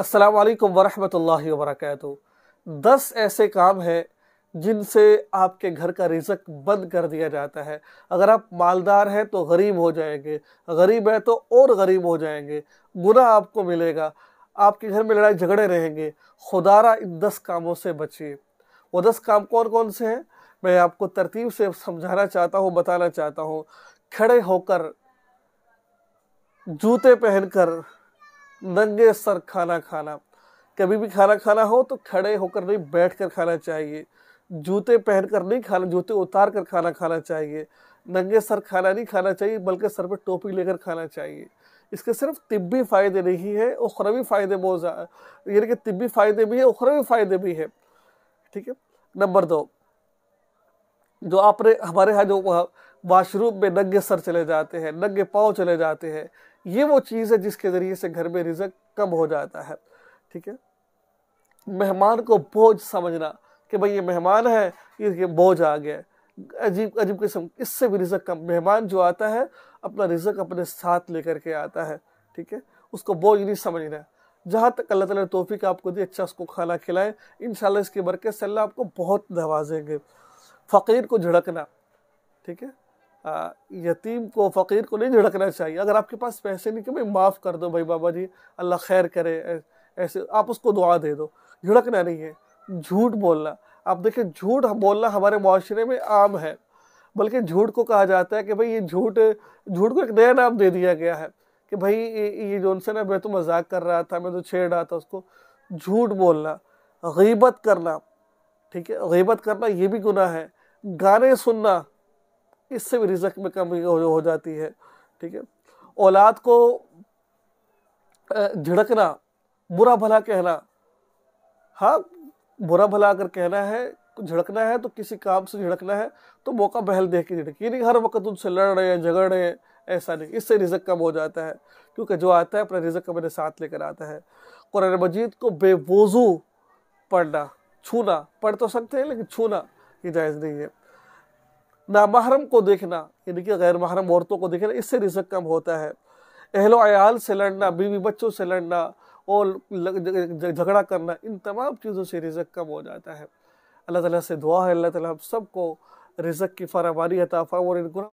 अस्सलाम वालेकुम वरहमतुल्लाहि दस ऐसे काम हैं जिनसे आपके घर का रिजक बंद कर दिया जाता है अगर आप मालदार हैं तो गरीब हो जाएंगे गरीब है तो और गरीब हो जाएंगे गुना आपको मिलेगा आपके घर में लड़ाई झगड़े रहेंगे खुदारा इन दस कामों से बचिए वो दस काम कौन कौन से हैं मैं आपको तरतीब से समझाना चाहता हूँ बताना चाहता हूँ खड़े होकर जूते पहनकर नंगे सर खाना खाना कभी भी खाना खाना हो तो खड़े होकर नहीं बैठ कर खाना चाहिए जूते पहन कर नहीं खाना जूते उतार कर खाना खाना चाहिए नंगे सर खाना नहीं खाना चाहिए बल्कि सर पर टोपी लेकर खाना चाहिए इसके सिर्फ तिब्बी फ़ायदे नहीं है उखरवी फ़ायदे बहुत यानी कि तिब्बी फ़ायदे भी है उखरवी फ़ायदे भी है ठीक है नंबर दो जो आपने हमारे यहाँ जो वाशरूम में नंगे सर चले जाते हैं नंगे पाँव चले जाते हैं ये वो चीज़ है जिसके ज़रिए से घर में रिजक कम हो जाता है ठीक है मेहमान को बोझ समझना कि भाई ये मेहमान है ये बोझ आ गया अजीब अजीब किस्म इससे भी रिजक कम मेहमान जो आता है अपना रिजक अपने साथ लेकर के आता है ठीक है उसको बोझ नहीं समझना है जहाँ तक अल्लाह ताला तोफ़ी का आपको दी अच्छा उसको खाना खिलाएं इन इसकी बरकत से अल्लाह आपको बहुत नवाजेंगे फ़कीर को झड़कना ठीक है यतीम को फ़कीर को नहीं झड़कना चाहिए अगर आपके पास पैसे नहीं कि भाई माफ़ कर दो भाई बाबा जी अल्लाह खैर करे ऐसे आप उसको दुआ दे दो झड़कना नहीं है झूठ बोलना आप देखिए झूठ बोलना हमारे माशरे में आम है बल्कि झूठ को कहा जाता है कि भाई ये झूठ झूठ को एक नया नाम दे दिया गया है कि भाई ये जो उनसे ना मैं तो मजाक कर रहा था मैं तो छेड़ रहा था उसको झूठ बोलना गीबत करना ठीक है गीबत करना ये भी गुनाह है गाने सुनना इससे भी रिजक में कमी हो जाती है ठीक है औलाद को झिड़कना बुरा भला कहना हाँ बुरा भला अगर कहना है झड़कना है तो किसी काम से झड़कना है तो मौका बहल देख के झिड़की नहीं हर वक्त उनसे लड़ रहे हैं झगड़ रहे हैं ऐसा नहीं इससे रिजक कम हो जाता है क्योंकि जो आता है अपना रिजक अपने साथ लेकर आता है कुरान मजीद को बेवजू पढ़ना छूना पढ़ तो सकते हैं लेकिन छूना ये जायज़ नहीं है नामहरम को देखना यानी कि गैर महरम औरतों को देखना इससे रिजक कम होता है अहलो आयाल से लड़ना बीवी बच्चों से लड़ना और झगड़ा करना इन तमाम चीज़ों से रिजक कम हो जाता है अल्लाह ताला से दुआ है अल्लाह ताला हम सबको रिजक की फरावानी अता और इनको